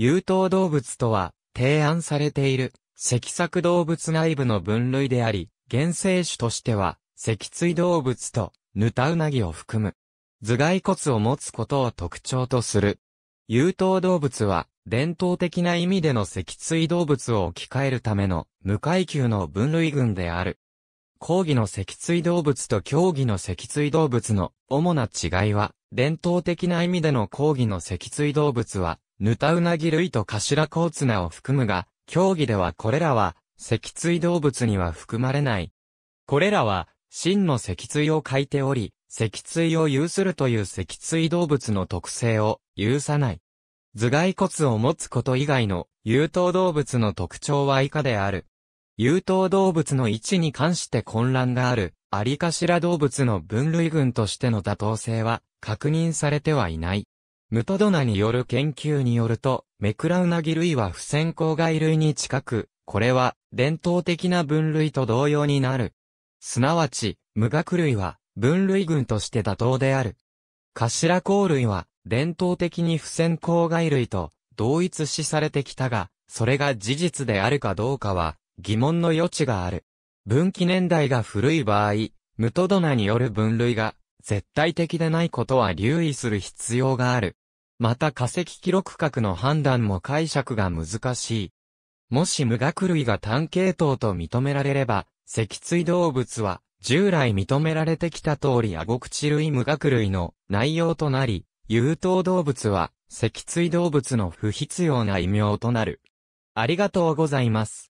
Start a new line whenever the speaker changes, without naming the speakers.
有頭動物と
は、提案されている、脊索動物内部の分類であり、原生種としては、脊椎動物と、ヌタウナギを含む。頭蓋骨を持つことを特徴とする。有頭動物は、伝統的な意味での脊椎動物を置き換えるための、無階級の分類群である。講義の脊椎動物と競技の脊椎動物の主な違いは、伝統的な意味での講義の脊椎動物は、ヌタウナギ類とカシラコウツナを含むが、競技ではこれらは、脊椎動物には含まれない。これらは、真の脊椎を欠いており、脊椎を有するという脊椎動物の特性を有さない。頭蓋骨を持つこと以外の有頭動物の特徴は以下である。有頭動物の位置に関して混乱がある、アリカシラ動物の分類群としての妥当性は確認されてはいない。ムトドナによる研究によると、メクラウナギ類は不線香外類に近く、これは伝統的な分類と同様になる。すなわち、無学類は分類群として妥当である。頭ウ類は伝統的に不線香外類と同一視されてきたが、それが事実であるかどうかは疑問の余地がある。分岐年代が古い場合、ムトドナによる分類が絶対的でないことは留意する必要がある。また化石記録核の判断も解釈が難しい。もし無学類が単系統と認められれば、脊椎動物は従来認められてきた通りアゴクチ類無学類の内容となり、有等動物は脊椎動物の不必要な異名となる。
ありがとうございます。